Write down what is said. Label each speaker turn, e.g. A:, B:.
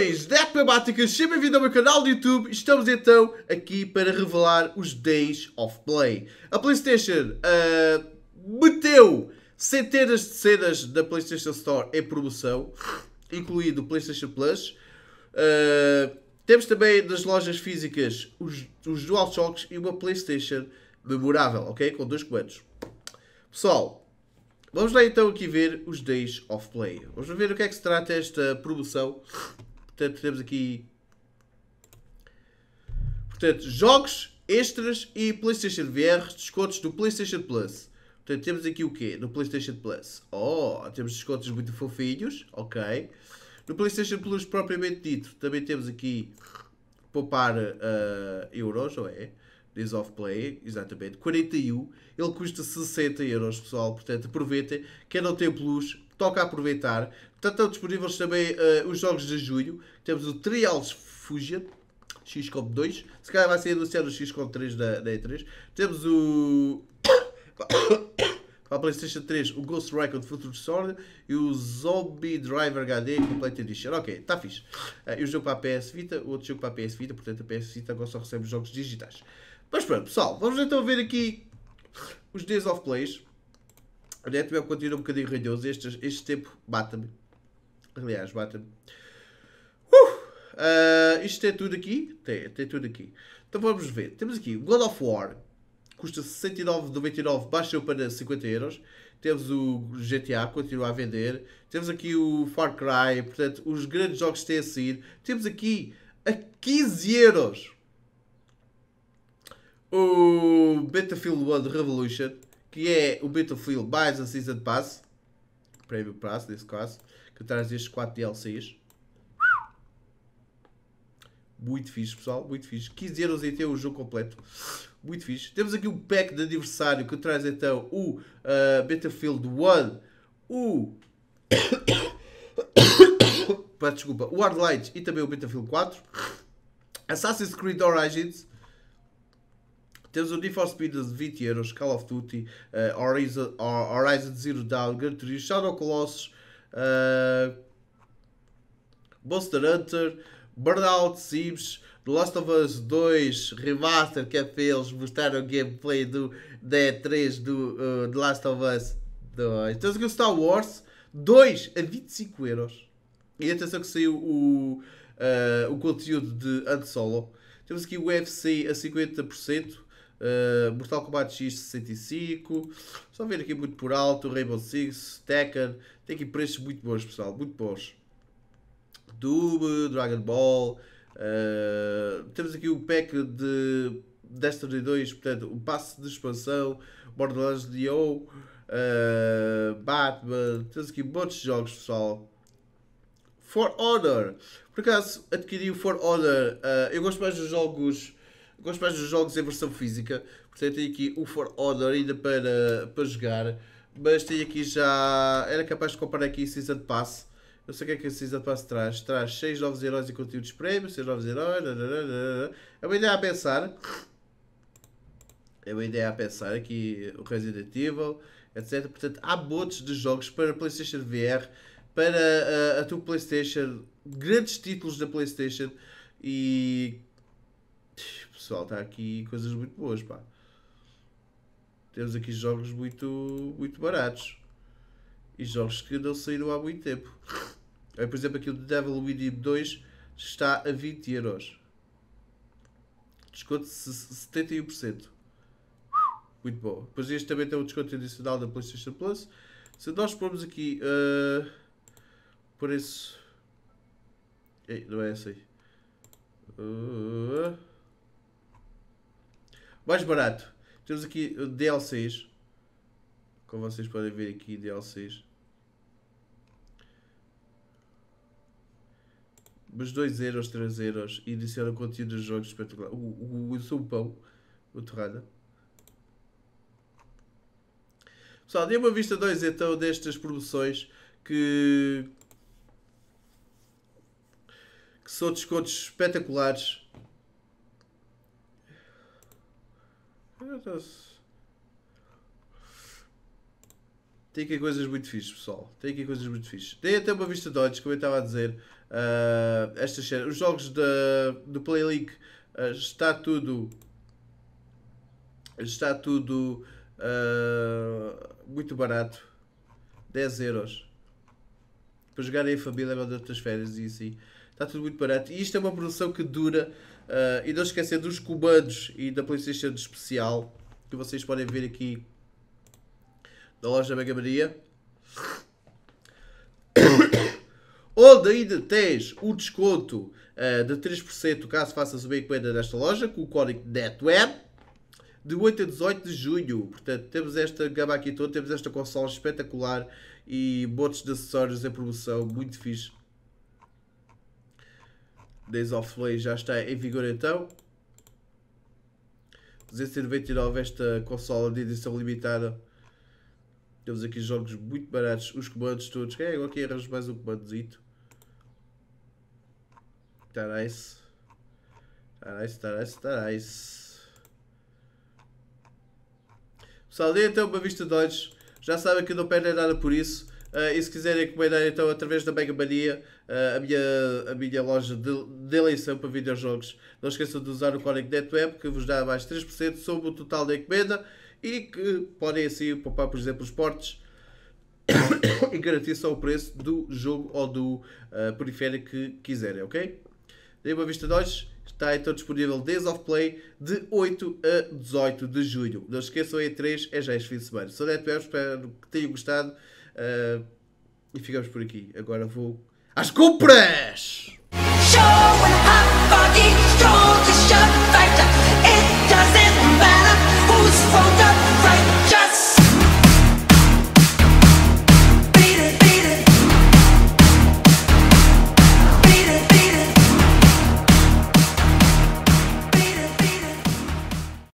A: 2 de Acrobáticas, seja bem-vindo ao meu canal do YouTube. Estamos então aqui para revelar os Days of Play. A PlayStation uh, meteu centenas de cenas da PlayStation Store em promoção, incluindo o PlayStation Plus. Uh, temos também nas lojas físicas os, os DualShocks e uma PlayStation memorável, ok? Com dois comandos. Pessoal, Vamos lá então aqui ver os Days of Play. Vamos ver o que é que se trata esta promoção Portanto, temos aqui... Portanto, jogos extras e PlayStation VR, descontos do PlayStation Plus. Portanto, temos aqui o quê? No PlayStation Plus. Oh, temos descontos muito fofinhos, ok. No PlayStation Plus propriamente dito, também temos aqui poupar uh, euros, ou é? Days of Play, exatamente, 41. Ele custa 60 euros, pessoal. Portanto, aproveitem. Quem não tem Plus, toca aproveitar. estão disponíveis também uh, os jogos de julho. Temos o Trials Fusion, XCOM 2. Se calhar vai ser anunciado o XCOM 3 da, da E3. Temos o. para a PlayStation 3, o Ghost Recon Future Sword e o Zombie Driver HD Complete Edition. Ok, está fixe. Uh, e o jogo para a PS Vita, o outro jogo para a PS Vita, portanto a PS Vita agora só recebe jogos digitais. Mas pronto, pessoal, vamos então ver aqui os Days of Plays. O Netman continua um bocadinho ranhoso. Este, este tempo bata me Aliás, bata me Uh! Uh, isto é tudo aqui? Tem, tem tudo aqui. Então vamos ver. Temos aqui o God of War. Custa 69,99. Baixou para 50 euros. Temos o GTA, continua a vender. Temos aqui o Far Cry. Portanto, os grandes jogos têm a sair. Temos aqui a 15 euros o Battlefield World Revolution que é o Battlefield Buys a Season Pass, Premium Pass nesse caso, que traz estes 4 DLCs. Muito fixe, pessoal, muito fixe. 15 euros e tem o jogo completo. Muito fixe. Temos aqui o um pack de aniversário que traz então o uh, Battlefield 1, o. Desculpa, o Hardlight e também o Battlefield 4. Assassin's Creed Origins, temos o Need for Speed de 20 euros, Call of Duty, uh, Horizon, Horizon Zero Dawn, Gran Turismo, Shadow Colossus, uh, Monster Hunter, Burnout, Sims, The Last of Us 2 Remaster, que é para eles mostraram o gameplay do D3 do uh, The Last of Us 2. Temos aqui o Star Wars 2 a 25 euros. E atenção que saiu o, uh, o conteúdo de Han Solo. Temos aqui o UFC a 50%. Uh, Mortal Kombat X65, só ver aqui muito por alto, Rainbow Six, Tekken, tem aqui preços muito bons, pessoal, muito bons. Doom, Dragon Ball, uh, temos aqui o um pack de Destiny 2, portanto, o um passe de expansão, Borderlands D.O., uh, ah, Batman, temos aqui muitos jogos, pessoal. For Honor, por acaso adquiri o For Honor, eu gosto mais dos jogos gosto mais dos jogos em versão física, portanto tenho aqui o For Honor ainda para, para jogar, mas tenho aqui já, era capaz de comprar aqui Season Pass, não sei o que é que a Season Pass traz, traz 6 novos heróis e conteúdos prémios, 6 novos heróis, é uma ideia a pensar, é uma ideia a pensar aqui o Resident Evil, etc, portanto há botes de jogos para Playstation VR, para a, eh, a tua Playstation, grandes títulos da Playstation, e pessoal, está aqui coisas muito boas, pá. Temos aqui jogos muito, muito baratos. E jogos que não saíram há muito tempo. aí por exemplo, aqui o Devil Within 2 está a 20 euros. Desconto de 71%. Muito bom. Depois este também tem um desconto adicional da PlayStation Plus. Se nós formos aqui uh, por isso Ei, não é essa aí. Uh... Mais barato. Temos aqui DLCs. Como vocês podem ver aqui, DLCs. Mas 2 euros, e euros. o conteúdo dos jogos espetacular. O, o, o, o pão. O torrada. Pessoal, dê uma vista dois então destas promoções que, que são descontos espetaculares Tem aqui coisas muito fixes, pessoal. Tem aqui coisas muito fixes. Tem até uma vista de olhos, como eu estava a dizer. Uh, ah, estas Os jogos da, do Play League uh, está tudo. Está tudo uh, muito barato. 10 euros. Para jogar em família uma das férias e assim está tudo muito barato. E isto é uma produção que dura. Uh, e não esquecer dos comandos e da PlayStation especial que vocês podem ver aqui na loja Mega Maria. Onde ainda tens o desconto uh, de 3% caso faças uma encomenda nesta loja com o código NETWEB de 8 a 18 de junho. Portanto, temos esta gama aqui toda, temos esta console espetacular e botes de acessórios em promoção, muito fixe. Days of play já está em vigor então. 299 esta consola de edição limitada. Temos aqui jogos muito baratos, os comandos todos. Quem é agora que arranjo mais um comandozito? Está nice. Está nice, está nice, está nice. Pessoal, dei então até uma vista de olhos. Já sabem que não perdem nada por isso. Uh, e se quiserem encomendar então através da Mega Mania, uh, a, minha, a minha loja de, de eleição para videojogos, não esqueçam de usar o código NetWeb que vos dá mais 3% sobre o total da encomenda e que podem assim poupar, por exemplo, os portes e garantir só o preço do jogo ou do uh, periférico que quiserem, ok? Dei uma vista de hoje, está então disponível Days of Play de 8 a 18 de julho. Não esqueçam, E3 é, é já este fim de semana. Sou NetWeb, espero que tenham gostado. Uh, e ficamos por aqui. Agora vou às compras! Show